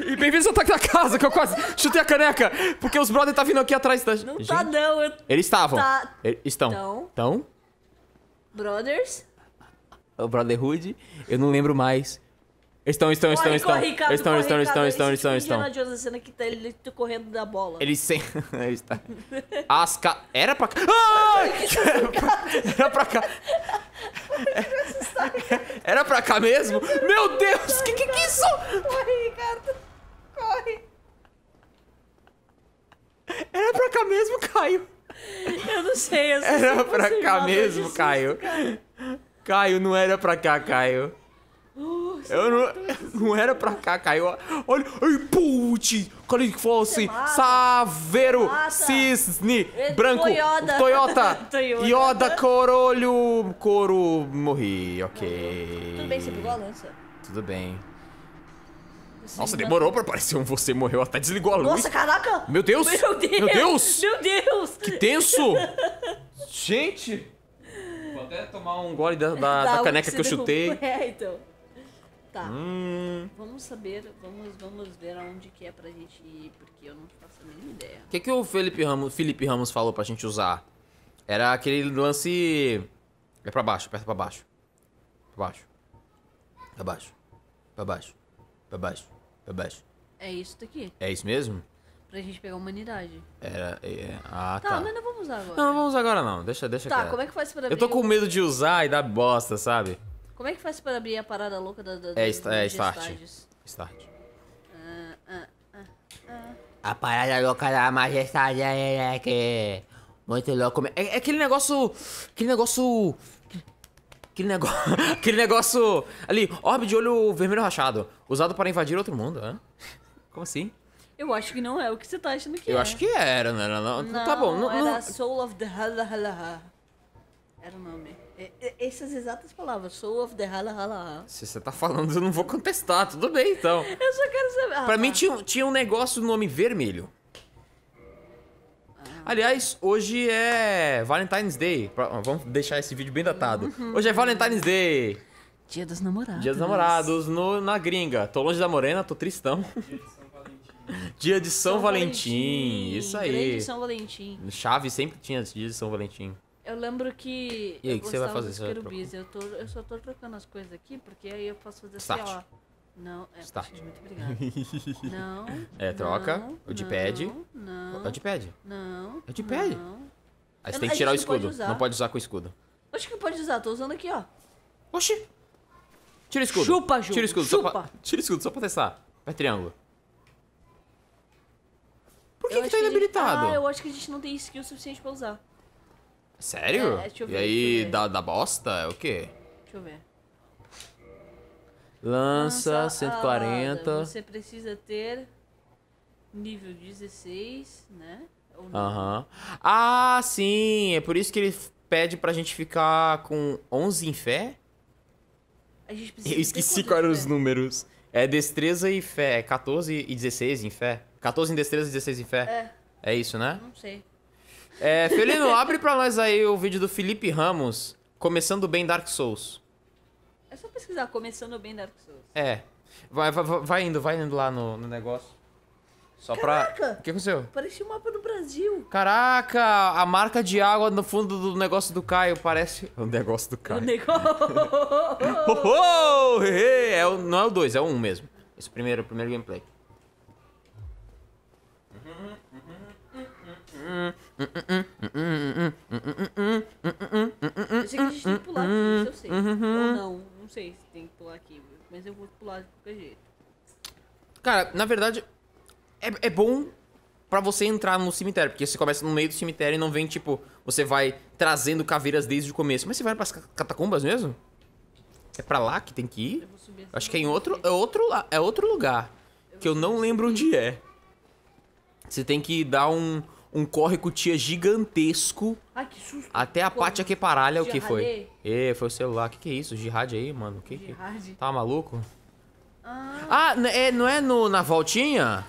E bem-vindos ao Ataque tá da Casa, que eu quase chutei a caneca, porque os brothers tá vindo aqui atrás da Não tá, gente. tá não, eu... Eles estavam. Tá... Estão. Estão. Estão? Brothers? O Brotherhood, eu não lembro mais. Estão, estão, estão, Corre, estão. corre, Estão, corre, estão, estão, estão, Esse estão, estão. Indiana Jones, cena que tá ele correndo da bola. Eles sem. Eles tá... As ca... Era pra cá. Era Era pra cá. Era pra cá mesmo? Meu Deus! mesmo, Caio? Eu não sei, eu Era pra cá mesmo, susto, Caio. Caio. Caio, não era pra cá, Caio. Oh, eu não, não era pra cá, Caio. Olha, ei, putz! que fosse Saveiro, Cisne, Ele Branco, Toyota, Toyota, Toyota. Ioda, Corolho, Coro, morri, ok. Tudo bem, você pegou a lança? Tudo bem. Nossa, demorou pra aparecer um você morreu, até desligou a luz. Nossa, caraca! Meu Deus! Meu Deus! Meu Deus! Meu Deus. Que tenso! Gente! Vou até tomar um gole da, da, da, da caneca que eu chutei. É, então. Tá. Hum. Vamos saber, vamos, vamos ver aonde que é pra gente ir, porque eu não faço a mínima ideia. O que, que o Felipe Ramos, Felipe Ramos falou pra gente usar? Era aquele lance. É pra baixo, aperta pra baixo. Pra baixo. Pra baixo. Pra baixo. Pra baixo. Eu baixo. É isso daqui. É isso mesmo? Pra gente pegar a humanidade. Era. É, ah, tá. Tá, mas não vamos usar agora. Não, não vamos agora não. Deixa, deixa Tá, como é que faz pra abrir? Eu tô com medo de usar e dar bosta, sabe? Como é que faz pra abrir a parada louca da. da é, é start. Estágios? Start. Ah, ah, ah, a parada louca da majestade é, é, é que. É muito louco. É, é aquele negócio. Aquele negócio Aquele negócio. aquele negócio. Ali, orbe de olho vermelho rachado. Usado para invadir outro mundo, né? Como assim? Eu acho que não é o que você tá achando que Eu é. acho que era, não era, não. não tá bom, não. Era não... Soul of the Halalaha. Era o nome. É, é, essas exatas palavras, Soul of the Halalaha. Se você tá falando, eu não vou contestar, tudo bem então. eu só quero saber. Ah, pra tá. mim tinha, tinha um negócio no nome vermelho. Aliás, hoje é Valentine's Day. Vamos deixar esse vídeo bem datado. Uhum. Hoje é Valentine's Day. Dia dos namorados. Dia dos namorados no, na gringa. Tô longe da morena, tô tristão. Dia de São, São Valentim. Valentim. Isso aí. Dia de São Valentim. Chave sempre tinha dia de São Valentim. Eu lembro que. E aí, o que você vai fazer? Você vai eu, tô, eu só tô trocando as coisas aqui, porque aí eu posso fazer assim, Start. assim, ó. Não, é, Está. muito obrigado. não. É, troca. Não, o de pad. Não. É o de pad. Não. É o de pad. Não. Aí você tem que tirar o escudo. Pode não pode usar com o escudo. Acho que pode usar, tô usando aqui, ó. Oxi. Tira o escudo. Chupa, Ju. Tira o escudo, Chupa. Só pra, tira o escudo só pra testar. Vai triângulo. Por que, que tá inabilitado? Que gente... Ah, eu acho que a gente não tem skill suficiente pra usar. Sério? É, deixa eu ver, e aí, da da bosta? É o quê? Deixa eu ver. Lança, Lança 140. Você precisa ter nível 16, né? Aham. Uhum. Ah, sim! É por isso que ele pede pra gente ficar com 11 em fé? A gente precisa Eu esqueci quais eram os números. É destreza e fé. É 14 e 16 em fé. 14 em destreza e 16 em fé. É. É isso, né? Não sei. É, Felino, abre pra nós aí o vídeo do Felipe Ramos, começando bem Dark Souls. É só pesquisar, começando bem Dark Souls. É. Vai, vai, vai indo, vai indo lá no, no negócio. Só Caraca! pra. O que aconteceu? Parecia um mapa do Brasil. Caraca! A marca de água no fundo do negócio do Caio parece. O negócio do Caio. O negócio. oh, oh, hey, é o... Não é o 2, é o 1 um mesmo. Esse primeiro, o primeiro gameplay. Eu sei que a gente tem que pular isso eu sei. Ou não. Não sei se tem que pular aqui, mas eu vou pular de qualquer jeito. Cara, na verdade, é, é bom para você entrar no cemitério, porque você começa no meio do cemitério e não vem, tipo, você vai trazendo caveiras desde o começo. Mas você vai pras catacumbas mesmo? É pra lá que tem que ir? Assim Acho que é em outro, é outro, é outro lugar, eu que eu não assim lembro onde é. Você tem que dar um, um córrego tia gigantesco. Ai, que susto. Até a Pátia que paralha, o que foi? E é, foi o celular. Que que é isso? Jihad aí, mano? Que que... Tá maluco? Ah, ah é, não é no, na voltinha?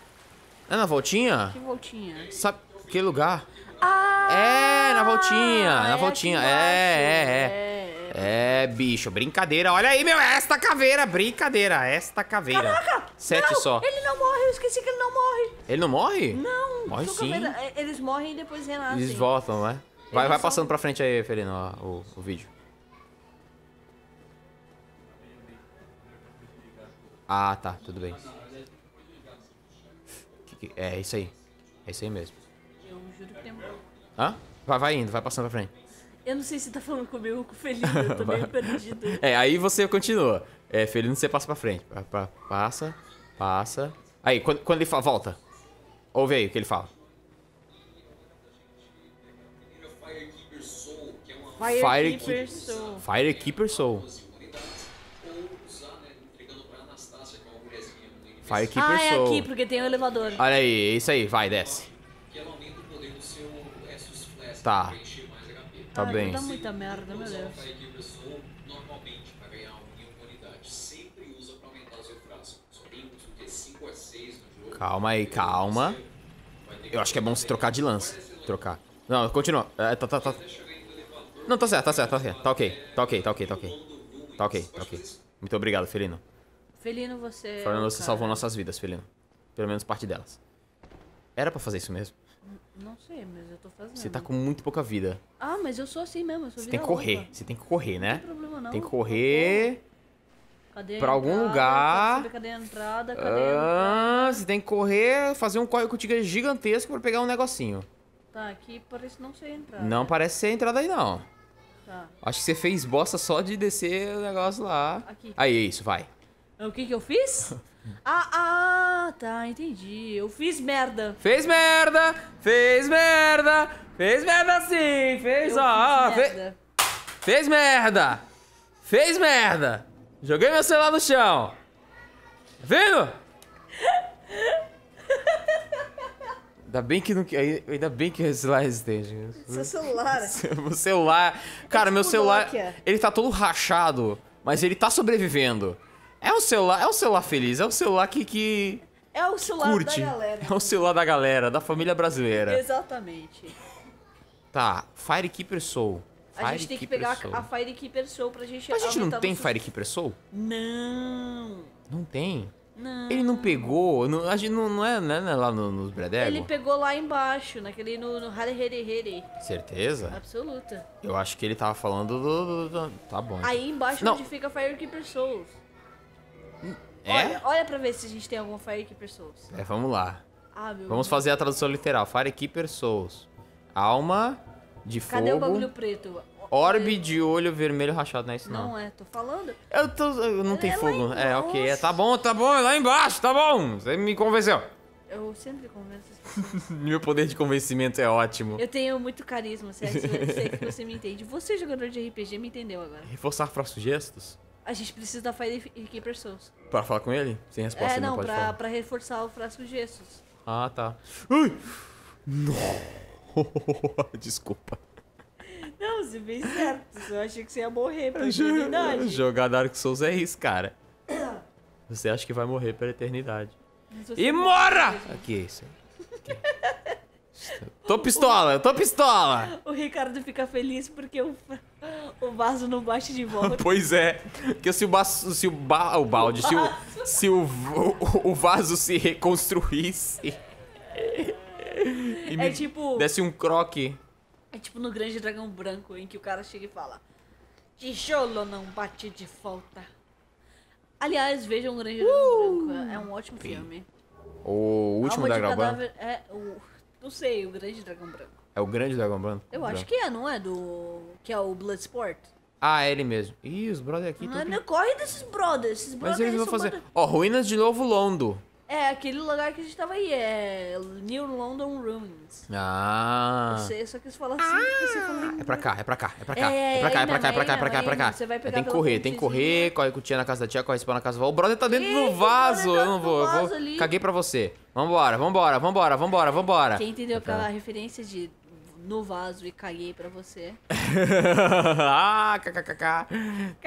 É na voltinha? Que voltinha? Sabe que lugar? Ah! É, na voltinha, na é voltinha. É, é, é, é, é. bicho, brincadeira. Olha aí, meu, é esta caveira, brincadeira, esta caveira. Caraca! Sete não, só. Ele não morre, eu esqueci que ele não morre. Ele não morre? Não. Morre sim. É, eles morrem e depois renascem. Eles voltam, né? Vai, vai passando pra frente aí, Felino, ó, o, o vídeo. Ah, tá, tudo bem. é isso aí. É isso aí mesmo. Eu juro que tem Hã? Vai, vai indo, vai passando pra frente. Eu não sei se tá falando comigo ou com o Felino, eu tô meio perdido. É, aí você continua. É, Felino, você passa pra frente. passa, passa. Aí, quando, quando ele fala, volta. Ouve aí o que ele fala. Firekeeper Fire Soul. Firekeeper Soul. Firekeeper ah, Soul. é aqui, porque tem o um elevador. Olha aí, é isso aí. Vai, desce. Tá. Tá Ai, bem. Tá muita merda, meu Deus. Calma aí, calma. Eu acho que é bom se trocar de lança. Trocar. Não, continua. É, tá, tá, tá. Não, tá certo, tá certo, tá certo. Tá ok, tá ok, tá ok, tá ok. Tá ok, tá ok. Muito obrigado, Felino. Felino, você. É Felino, você cara. salvou nossas vidas, Felino. Pelo menos parte delas. Era pra fazer isso mesmo? Não sei, mas eu tô fazendo. Você tá com muito pouca vida. Ah, mas eu sou assim mesmo. Eu sou você tem que correr. Você tem que correr, né? Não tem problema, não. Tem que correr. Cadê pra algum entrada, lugar. Cadê a entrada? Cadê a ah, entrada? Ah, você tem que correr, fazer um córrego tigre gigantesco pra pegar um negocinho. Tá, aqui parece não ser a entrada. Não parece ser a entrada aí, não. Tá. Acho que você fez bosta só de descer o negócio lá. Aqui. Aí, isso, vai. O que que eu fiz? ah, ah, tá, entendi. Eu fiz merda. Fez merda, fez merda, fez merda sim, fez, eu ó, fiz ó, merda. fez merda, fez merda. Joguei meu celular no chão. Tá vendo? Ainda bem que não. Ainda bem que o celular resiste. É resistente. Né? Seu celular. celular. Cara, tipo meu celular. Ele tá todo rachado, mas ele tá sobrevivendo. É o celular, é o celular feliz, é o celular que. que... É o celular curte. da galera. É o celular da galera, da família brasileira. Exatamente. Tá, Firekeeper Soul. Fire a gente tem que pegar Soul. a Keeper Soul pra gente... Mas a gente não tem Fire Keeper Soul? Não. Não tem? Não. Ele não pegou, não, a gente não, não, é, não é, é lá nos no Bredego? Ele pegou lá embaixo, naquele no, no Hare Hare Hare. Certeza? Absoluta. Eu acho que ele tava falando do. do, do, tá bom. Então. Aí embaixo não. onde fica Fire Keeper Souls. É? Olha, olha pra ver se a gente tem alguma Keeper Souls. É, vamos lá. Ah, vamos Deus. fazer a tradução literal: Fire Keeper Souls. Alma de fogo. Cadê o bagulho preto? Orbe de olho vermelho rachado, não é isso não. Não é, tô falando. Eu tô. não é tem fogo. É, ok. É, tá bom, tá bom, é lá embaixo, tá bom. Você me convenceu. Eu sempre convenço as pessoas. Meu poder de convencimento é ótimo. Eu tenho muito carisma, certo? Sei que você me entende. Você, jogador de RPG, me entendeu agora. Reforçar nossos gestos? A gente precisa da Fire Keeper Souls. Pra falar com ele? Sem resposta, é, não, não pode pra, falar. pra reforçar o frasco de gestos. Ah, tá. Ui! Não. Desculpa. Não, você fez certo. Eu achei que você ia morrer pra eternidade. Jogar Dark Souls é isso, cara. Você acha que vai morrer pela eternidade. E mora! Aqui, isso. Tô pistola, tô pistola! O Ricardo fica feliz porque o, o vaso não bate de volta. pois é. Porque se o, baço, se o, ba, o balde, o se, o, se o, o, o vaso se reconstruísse e é tipo. Desce um croque. É tipo no Grande Dragão Branco, em que o cara chega e fala: Tijolo não bate de volta. Aliás, vejam o Grande uh, Dragão Branco. É um ótimo sim. filme. O último Dragão Branco? É o. Não sei, o Grande Dragão Branco. É o Grande Dragão Branco? Eu acho que é, não é? Do. Que é o Bloodsport. Ah, é ele mesmo. Ih, os brothers aqui. Mano, ah, tão... corre desses brothers. Esses brothers Mas eles vão fazer. Ó, oh, Ruínas de Novo Londo. É, aquele lugar que a gente tava aí, é New London Ruins. Ah. Eu só quis falar assim, ah. você falou. É pra cá, é pra cá, é pra cá. É, é pra cá, é pra cá, é pra cá, é pra cá, é pra cá. Você vai é, pegar tem que correr, tem que correr, corre com o tia na casa da tia, corre na casa do O brother tá dentro do vaso. Eu tá não vou, vou. Caguei pra você. Vambora, vambora, vambora, vambora, vambora. Quem entendeu tá, tá. aquela referência de no vaso e caguei pra você. ah, kkkk.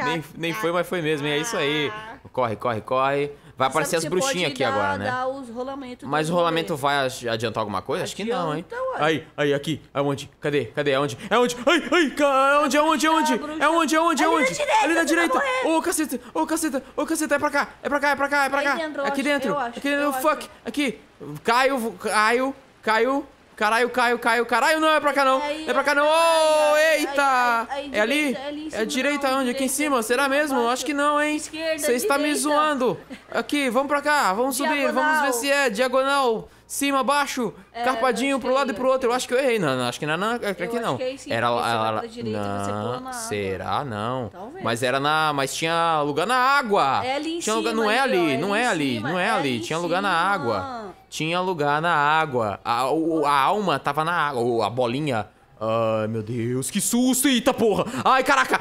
Nem, nem foi, mas foi mesmo. E é isso aí. Ah. Corre, corre, corre. Vai aparecer as bruxinhas aqui dar, agora, né? Dar os rolamentos Mas o rolamento vai adiantar alguma coisa? Acho que não, hein? Então, aí, aí, aqui. Aonde? Cadê? Cadê? Aonde? É onde? Ai, ai, é onde? É onde? É, é onde? É onde? É onde? É onde? Ali na direita. Ô, caceta. Ô, caceta. Ô, caceta. É pra cá. É pra cá. É pra cá. É pra cá. Aqui dentro. Aqui dentro. Fuck. Aqui. Caio. Caio. Caio. Caralho, Caio, Caio, caralho, não, é pra cá não. é pra cá não. Oh, eita! é ali? É, é direita onde? Aqui em cima? Será mesmo? Acho que não, hein? Esquerda, Você está me zoando. Aqui, vamos pra cá, vamos subir, vamos ver se é diagonal cima, baixo, é, carpadinho pro lado e pro outro. Eu acho que eu errei. Não, não acho que não, é é não aqui é não. Errei, sim, era lá. será? Não. Talvez. Mas era na. Mas tinha lugar na água. É ali em tinha cima. Lugar, não é ali, não é ali, não é ali. Tinha lugar na água. Tinha lugar na água. A, o, a alma tava na água. A bolinha. Ai, meu Deus, que susto! Eita porra! Ai, caraca!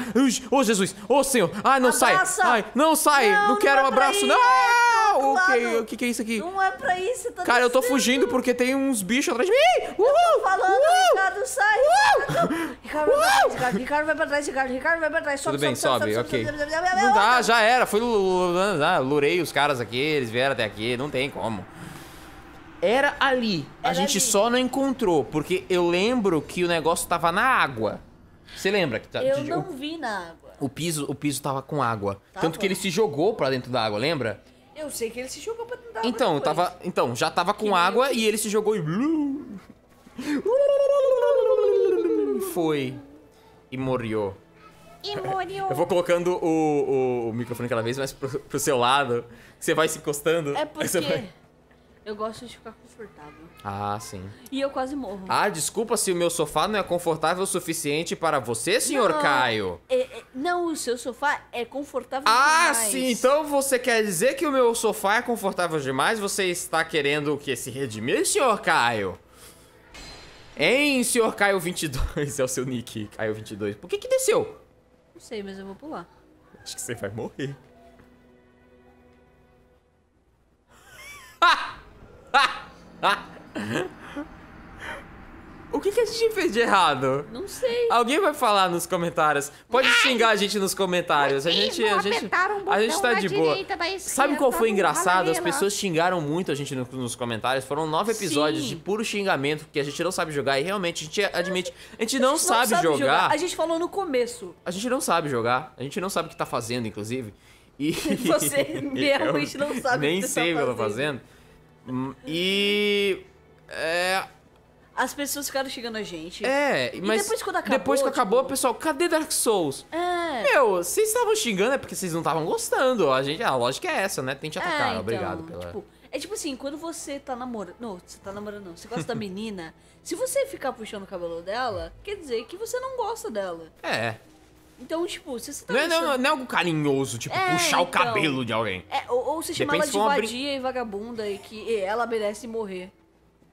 Ô, oh, Jesus! Ô, oh, Senhor! Ai, não Abraça. sai! Ai, não sai! Não, não quero não um abraço! Não! o que, que é isso aqui? Não é pra isso, tá Cara, eu tô fugindo porque tem uns bichos atrás de mim! Uhul! Eu tô falando, Uhul! Ricardo, sai! Uhul! Ricardo, Ricardo, Ricardo, vai pra trás, Ricardo, Ricardo, vai pra trás, sobe, Tudo bem, sobe, sobe, ok. Não dá, já era, fui... Né? Lurei os caras aqui, eles vieram até aqui, não tem como. Era ali, a gente só não encontrou, porque eu lembro que o negócio tava na água. Você lembra que tá? Eu não vi na água. O piso, o piso tava com água. Tanto que ele se jogou pra dentro da água, lembra? Eu sei que ele se jogou pra tentar. Então, tava, então já tava com que água meu... e ele se jogou e. Foi. E morreu. E morreu. Eu vou colocando o, o, o microfone cada vez mais pro, pro seu lado. Você vai se encostando. É porque. Você vai... Eu gosto de ficar confortável. Ah, sim. E eu quase morro. Ah, desculpa se o meu sofá não é confortável o suficiente para você, senhor não, Caio. É, é, não, o seu sofá é confortável ah, demais. Ah, sim. Então você quer dizer que o meu sofá é confortável demais? Você está querendo o que? Se redimir, senhor Caio? Hein, senhor Caio 22? É o seu nick, Caio 22. Por que que desceu? Não sei, mas eu vou pular. Acho que você vai morrer. O que, que, a gente fez de errado? Não sei. Alguém vai falar nos comentários. Pode Ai, xingar a gente nos comentários. a gente, a gente, um a gente tá de boa. Tá sabe qual foi tá engraçado? As pessoas xingaram muito a gente no, nos comentários. Foram nove episódios Sim. de puro xingamento que a gente não sabe jogar e realmente a gente admite, a gente não, a gente não sabe, jogar. jogar. A gente falou no começo. A gente não sabe jogar. A gente não sabe o que tá fazendo, inclusive. E você realmente não sabe. Nem o que sei o que tá eu tô fazendo. fazendo. E. É. As pessoas ficaram xingando a gente. É, e mas. Depois, quando acabou. Depois que tipo... acabou, pessoal, cadê Dark Souls? É. Meu, vocês estavam xingando é porque vocês não estavam gostando. A gente, a lógica é essa, né? Tente é, atacar. É, então, Obrigado pela. Tipo, é tipo assim, quando você tá namorando. Não, você tá namorando, não. Você gosta da menina. se você ficar puxando o cabelo dela, quer dizer que você não gosta dela. É. Então, tipo, se você tá. Não, é, não, não é algo carinhoso, tipo, é, puxar então, o cabelo de alguém. É, ou, ou se chamar ela de vadia e vagabunda e que ela merece morrer.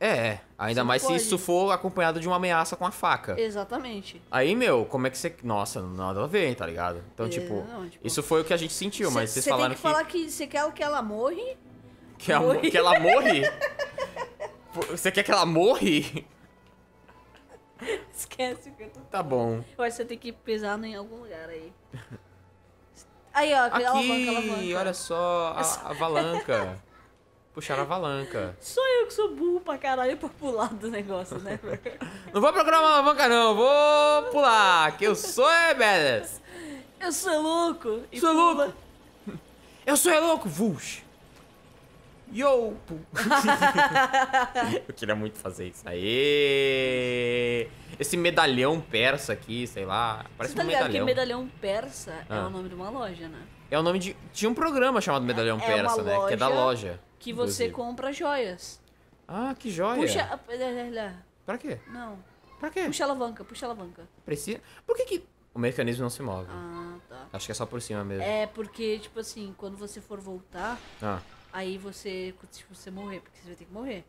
É, é. ainda mais se isso for acompanhado de uma ameaça com a faca. Exatamente. Aí, meu, como é que você. Nossa, nada a ver, tá ligado? Então, tipo, não, tipo, isso foi o que a gente sentiu, cê, mas vocês falaram que. Você tem que falar que você quer que ela morre? Que, que ela morre? Você quer que ela morre? Esquece o que eu tô Tá bom. Eu acho que você tem que pisar em algum lugar aí. Aí, ó, aqui, alavanca, olha só, a, a valanca. Puxaram a valanca. sou eu que sou burro pra caralho pra pular do negócio, né, Não vou procurar uma alavanca, não. Vou pular, que eu sou é badass. Eu sou louco. sou louco. Eu sou é louco, Vulch. Yo! eu queria muito fazer isso. Aê! Esse medalhão persa aqui, sei lá. Parece Você tá um ligado medalhão. que medalhão persa é ah. é o nome de uma loja, né? É o nome de. Tinha um programa chamado Medalhão é, Persa, é né? Que é da loja. Que você inclusive. compra joias. Ah, que joia! Puxa. Ah, pra quê? Não. Pra quê? Puxa a alavanca, puxa a alavanca. Precisa. Por que que. O mecanismo não se move. Ah, tá. Acho que é só por cima mesmo. É, porque, tipo assim, quando você for voltar. Ah Aí você, se tipo, você morrer, porque você vai ter que morrer.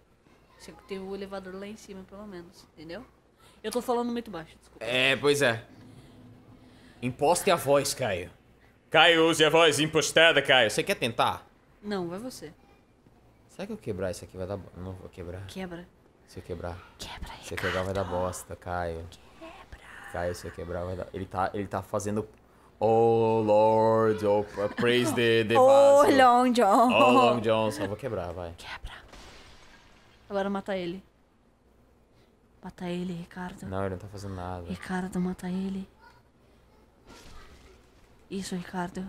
Você tem o elevador lá em cima, pelo menos, entendeu? Eu tô falando muito baixo, desculpa. É, pois é. Imposte a voz, Caio. Caio, use a voz impostada, Caio. Você quer tentar? Não, vai você. Será que eu quebrar isso aqui vai dar bosta? Não vou quebrar. Quebra. Se eu quebrar. Quebra, Se eu quebrar vai dar bosta, Caio. Quebra. Caio, se eu quebrar vai dar. Ele tá, ele tá fazendo Oh Lord, oh, praise the, the Oh vaso. Long John. Oh Long John, só vou quebrar, vai. Quebra. Agora mata ele. Mata ele, Ricardo. Não, ele não tá fazendo nada. Ricardo, mata ele. Isso, Ricardo.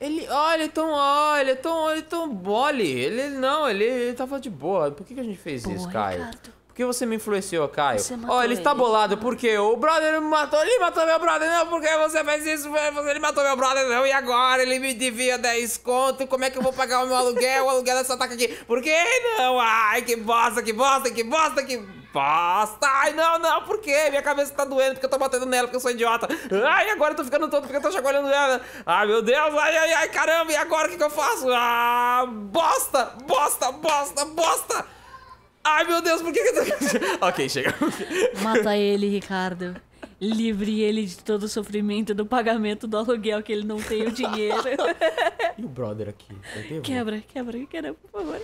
Ele, olha, é tão, olha, é tão, olha, é tão bole. Ele, não, ele, ele tava tá de boa. Por que, que a gente fez boa, isso, Caio? Ricardo que você me influenciou, Caio? Ó, oh, ele, está bolado bolado, porque o brother me matou, ele matou meu brother, não, porque você fez isso, você, ele matou meu brother, não, e agora ele me devia 10 conto, como é que eu vou pagar o meu aluguel, o aluguel dessa é ataca aqui? Por que não? Ai, que bosta, que bosta, que bosta, que bosta! Ai, não, não, por quê? Minha cabeça tá doendo, porque eu tô batendo nela, porque eu sou idiota. Ai, agora eu tô ficando todo, porque eu tô chacoalhando ela. Ai, meu Deus, ai, ai, ai, caramba, e agora o que, que eu faço? Ah, bosta, bosta, bosta, bosta! Ai, meu Deus, por que que... ok, chega. Mata ele, Ricardo. Livre ele de todo o sofrimento do pagamento do aluguel que ele não tem o dinheiro. e o brother aqui? Quebra, quebra, quebra, por favor.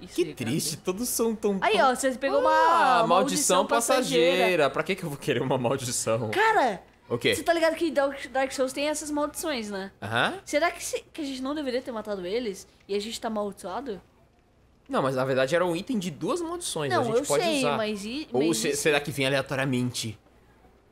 Isso que triste, todos são tão. Aí, ó, você pegou uma. Ah, maldição, maldição passageira. passageira. Pra que, que eu vou querer uma maldição? Cara, você tá ligado que Dark Souls tem essas maldições, né? Aham. Uhum. Será que, se, que a gente não deveria ter matado eles e a gente tá amaldiçoado? Não, mas na verdade era um item de duas maldições. Não, a gente eu pode sei, usar. mas... E, Ou mas se, isso... será que vem aleatoriamente?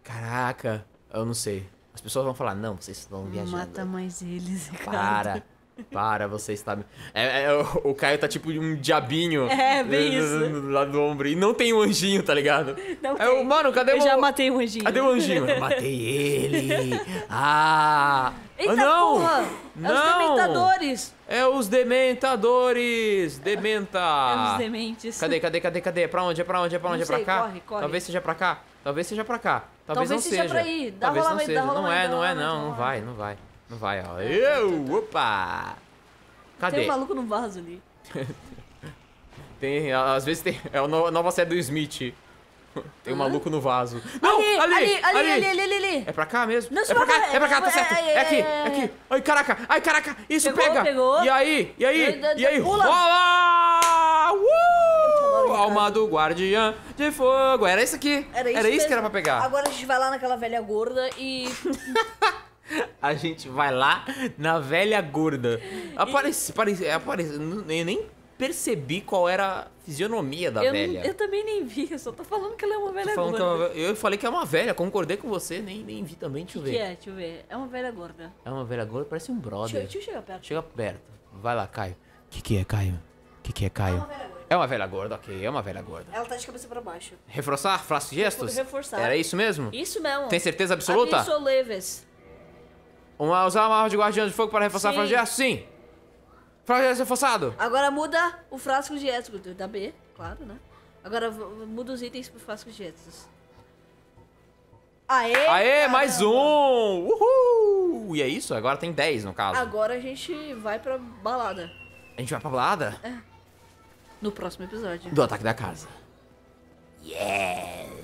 Caraca, eu não sei. As pessoas vão falar, não, vocês estão viajando. Mata mais eles, cara. Para. Para, você está. É, é, é, o Caio tá tipo um diabinho. É, bem isso. Lá do ombro. E não tem um anjinho, tá ligado? Não é, tem. Mano, cadê o. Eu já matei um anjinho. Cadê o anjinho? matei ele. Ah! Eita, ah, não! Porra. Não! É os dementadores! É os dementadores! Dementa! É os dementes. Cadê, cadê, cadê, cadê? É pra onde? É pra onde? É pra onde? Não é pra sei, cá? Corre, corre. Talvez seja pra cá. Talvez seja pra cá. Talvez, Talvez não seja. seja pra ir. Dá Talvez não seja. Não é, não é, não. Não vai, não vai. Não vai, ó. Eu, opa! Cadê? Tem um maluco no vaso ali. tem, às vezes tem. É a nova série do Smith. Tem um maluco no vaso. Não, ali, ali, ali, ali, ali, É pra cá mesmo? Não, é pra cá, é pra cá, tá certo. É, aqui, é aqui. Ai, caraca, ai, caraca. Isso, pega. E aí, e aí, e aí. Rola! Uh! Alma do guardiã de fogo. Era isso aqui. Era isso, era isso que era pra pegar. Agora a gente vai lá naquela velha gorda e... A gente vai lá na velha gorda. Aparece, aparece, aparece. Eu nem percebi qual era a fisionomia da eu, velha. Eu também nem vi, eu só tô falando que ela é uma velha é gorda. uma, eu falei que é uma velha, concordei com você, nem, nem vi também, deixa eu ver. Que é, deixa eu ver. É uma velha gorda. É uma velha gorda, parece um brother. Deixa, deixa eu chegar perto. Chega perto. Vai lá, Caio. O que, que é, Caio? O que, que é, Caio? É uma velha gorda. É uma velha gorda, ok, é uma velha gorda. Ela tá de cabeça pra baixo. Reforçar? Faço gestos? Reforçar. Era isso mesmo? Isso mesmo. Tem certeza absoluta? leves. Uma, usar uma arma de guardião de fogo para reforçar Sim. o frasco de Sim. Frasco de reforçado. Agora muda o frasco de aço da B, claro, né? Agora muda os itens pro frasco de aço. Aê! Aê, caramba. mais um! Uhul! E é isso? Agora tem 10, no caso. Agora a gente vai pra balada. A gente vai pra balada? É. No próximo episódio. Do Ataque da Casa. Yeah!